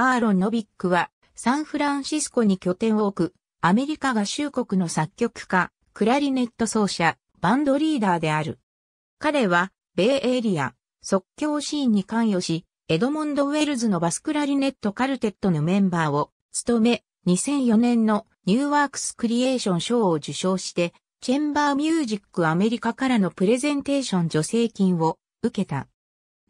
アーロン・ノビックは、サンフランシスコに拠点を置く、アメリカ合衆国の作曲家、クラリネット奏者、バンドリーダーである。彼は、米エリア、即興シーンに関与し、エドモンド・ウェルズのバスクラリネットカルテットのメンバーを務め、2004年のニューワークスクリエーション賞を受賞して、チェンバーミュージックアメリカからのプレゼンテーション助成金を受けた。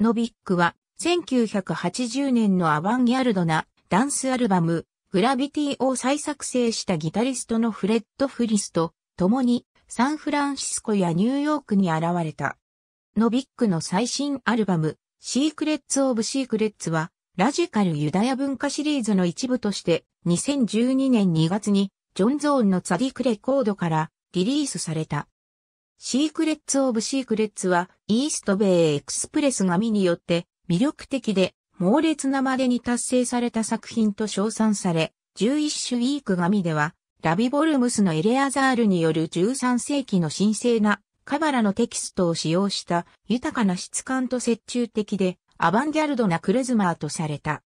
ノビックは1980年のアバンギャルドなダンスアルバム、グラビティを再作成したギタリストのフレッド・フリスと共にサンフランシスコやニューヨークに現れた。ノビックの最新アルバム、シークレッツ・オブ・シークレッツは、ラジカルユダヤ文化シリーズの一部として、2012年2月に、ジョン・ゾーンのザディクレコードからリリースされた。シークレッツ・オブ・シークレッツは、イーストベイ・エクスプレス紙によって魅力的で猛烈なまでに達成された作品と称賛され、11種ウィーク紙では、ラビボルムスのエレアザールによる13世紀の神聖なカバラのテキストを使用した豊かな質感と折衷的でアバンギャルドなクレズマーとされた。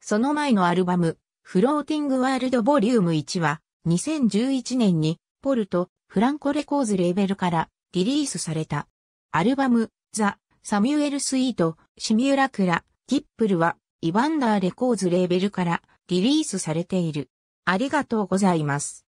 その前のアルバム、フローティングワールドボリューム1は2011年にポルト・フランコレコーズレーベルからリリースされた。アルバム、ザ・サミュエル・スイート、シミュラクラ、ギップルは、イバンダーレコーズレーベルからリリースされている。ありがとうございます。